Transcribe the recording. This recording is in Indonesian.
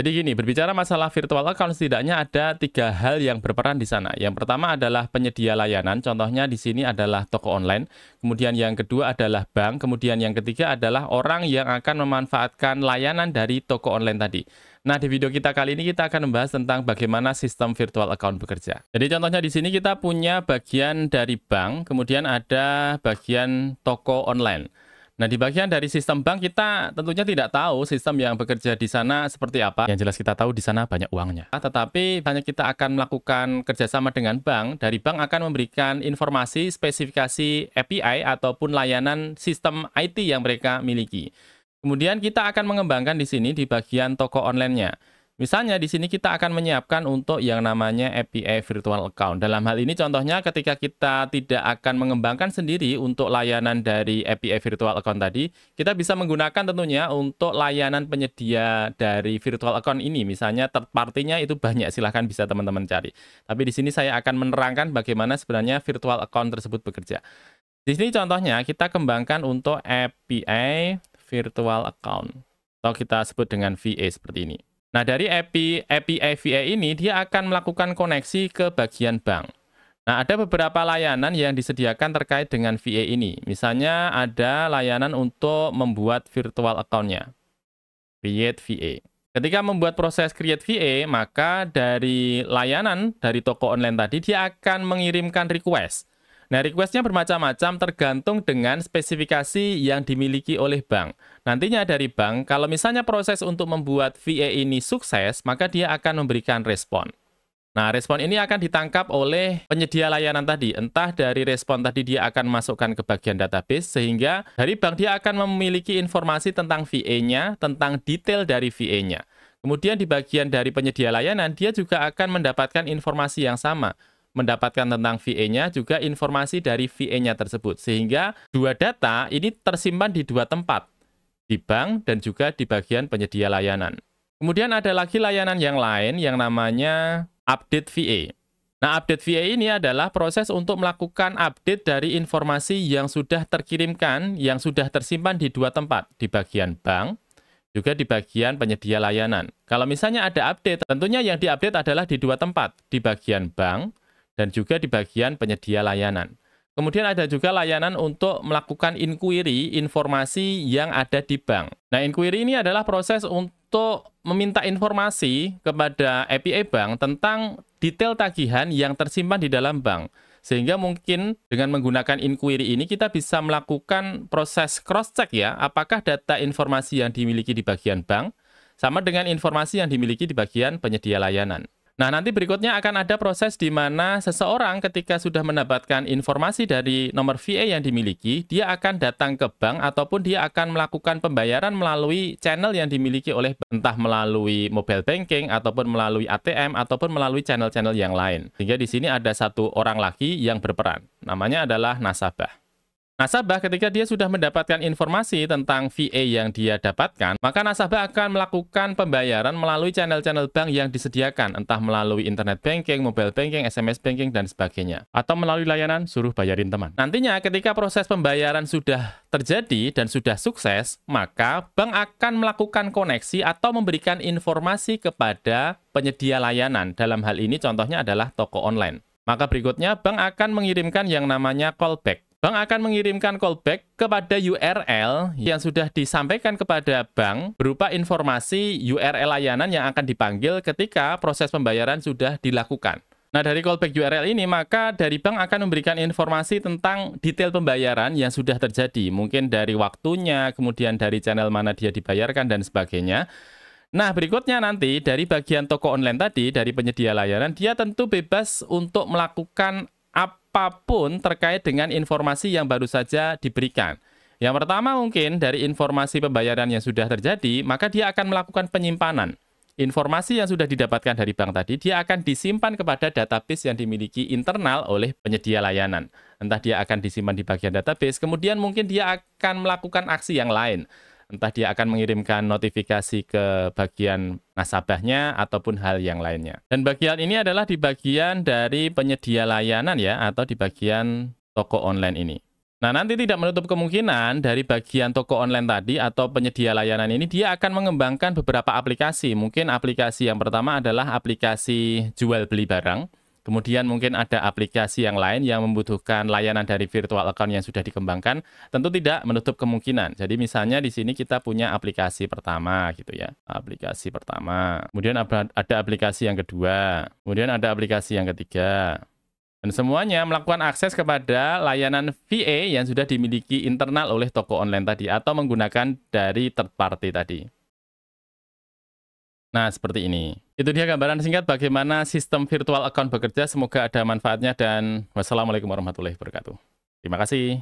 Jadi gini, berbicara masalah virtual account setidaknya ada tiga hal yang berperan di sana. Yang pertama adalah penyedia layanan, contohnya di sini adalah toko online. Kemudian yang kedua adalah bank, kemudian yang ketiga adalah orang yang akan memanfaatkan layanan dari toko online tadi. Nah, di video kita kali ini kita akan membahas tentang bagaimana sistem virtual account bekerja. Jadi contohnya di sini kita punya bagian dari bank, kemudian ada bagian toko online. Nah, di bagian dari sistem bank kita tentunya tidak tahu sistem yang bekerja di sana seperti apa. Yang jelas kita tahu di sana banyak uangnya. Tetapi banyak kita akan melakukan kerjasama dengan bank. Dari bank akan memberikan informasi spesifikasi API ataupun layanan sistem IT yang mereka miliki. Kemudian kita akan mengembangkan di sini di bagian toko online-nya. Misalnya di sini kita akan menyiapkan untuk yang namanya API virtual account. Dalam hal ini contohnya ketika kita tidak akan mengembangkan sendiri untuk layanan dari API virtual account tadi, kita bisa menggunakan tentunya untuk layanan penyedia dari virtual account ini. Misalnya third party-nya itu banyak, silahkan bisa teman-teman cari. Tapi di sini saya akan menerangkan bagaimana sebenarnya virtual account tersebut bekerja. Di sini contohnya kita kembangkan untuk API virtual account atau kita sebut dengan VA seperti ini. Nah, dari API e e API AVA ini dia akan melakukan koneksi ke bagian bank. Nah, ada beberapa layanan yang disediakan terkait dengan VA ini. Misalnya ada layanan untuk membuat virtual account-nya. Create VA. Ketika membuat proses create VA, maka dari layanan dari toko online tadi dia akan mengirimkan request Nah, requestnya bermacam-macam tergantung dengan spesifikasi yang dimiliki oleh bank. Nantinya dari bank, kalau misalnya proses untuk membuat VA e ini sukses, maka dia akan memberikan respon. Nah, respon ini akan ditangkap oleh penyedia layanan tadi. Entah dari respon tadi dia akan masukkan ke bagian database, sehingga dari bank dia akan memiliki informasi tentang VA-nya, tentang detail dari VA-nya. Kemudian di bagian dari penyedia layanan, dia juga akan mendapatkan informasi yang sama mendapatkan tentang VA-nya juga informasi dari VA-nya tersebut. Sehingga dua data ini tersimpan di dua tempat, di bank dan juga di bagian penyedia layanan. Kemudian ada lagi layanan yang lain yang namanya update VA. E. Nah, update VA e ini adalah proses untuk melakukan update dari informasi yang sudah terkirimkan, yang sudah tersimpan di dua tempat, di bagian bank, juga di bagian penyedia layanan. Kalau misalnya ada update, tentunya yang diupdate adalah di dua tempat, di bagian bank dan juga di bagian penyedia layanan. Kemudian ada juga layanan untuk melakukan inquiry informasi yang ada di bank. Nah, inquiry ini adalah proses untuk meminta informasi kepada API bank tentang detail tagihan yang tersimpan di dalam bank. Sehingga mungkin dengan menggunakan inquiry ini kita bisa melakukan proses cross-check ya, apakah data informasi yang dimiliki di bagian bank sama dengan informasi yang dimiliki di bagian penyedia layanan. Nah, nanti berikutnya akan ada proses di mana seseorang ketika sudah mendapatkan informasi dari nomor VA yang dimiliki, dia akan datang ke bank ataupun dia akan melakukan pembayaran melalui channel yang dimiliki oleh entah melalui mobile banking ataupun melalui ATM ataupun melalui channel-channel yang lain. Sehingga di sini ada satu orang lagi yang berperan. Namanya adalah nasabah. Nasabah ketika dia sudah mendapatkan informasi tentang VA yang dia dapatkan, maka nasabah akan melakukan pembayaran melalui channel-channel bank yang disediakan, entah melalui internet banking, mobile banking, SMS banking, dan sebagainya. Atau melalui layanan suruh bayarin teman. Nantinya ketika proses pembayaran sudah terjadi dan sudah sukses, maka bank akan melakukan koneksi atau memberikan informasi kepada penyedia layanan. Dalam hal ini contohnya adalah toko online. Maka berikutnya bank akan mengirimkan yang namanya callback Bank akan mengirimkan callback kepada URL yang sudah disampaikan kepada bank berupa informasi URL layanan yang akan dipanggil ketika proses pembayaran sudah dilakukan. Nah, dari callback URL ini, maka dari bank akan memberikan informasi tentang detail pembayaran yang sudah terjadi. Mungkin dari waktunya, kemudian dari channel mana dia dibayarkan, dan sebagainya. Nah, berikutnya nanti dari bagian toko online tadi, dari penyedia layanan, dia tentu bebas untuk melakukan up apapun terkait dengan informasi yang baru saja diberikan. Yang pertama mungkin dari informasi pembayaran yang sudah terjadi, maka dia akan melakukan penyimpanan. Informasi yang sudah didapatkan dari bank tadi, dia akan disimpan kepada database yang dimiliki internal oleh penyedia layanan. Entah dia akan disimpan di bagian database, kemudian mungkin dia akan melakukan aksi yang lain entah dia akan mengirimkan notifikasi ke bagian nasabahnya ataupun hal yang lainnya. Dan bagian ini adalah di bagian dari penyedia layanan ya atau di bagian toko online ini. Nah, nanti tidak menutup kemungkinan dari bagian toko online tadi atau penyedia layanan ini dia akan mengembangkan beberapa aplikasi. Mungkin aplikasi yang pertama adalah aplikasi jual beli barang. Kemudian mungkin ada aplikasi yang lain yang membutuhkan layanan dari virtual account yang sudah dikembangkan, tentu tidak menutup kemungkinan. Jadi misalnya di sini kita punya aplikasi pertama gitu ya, aplikasi pertama. Kemudian ada aplikasi yang kedua, kemudian ada aplikasi yang ketiga. Dan semuanya melakukan akses kepada layanan VA yang sudah dimiliki internal oleh toko online tadi atau menggunakan dari third party tadi. Nah, seperti ini. Itu dia gambaran singkat bagaimana sistem virtual account bekerja. Semoga ada manfaatnya dan wassalamualaikum warahmatullahi wabarakatuh. Terima kasih.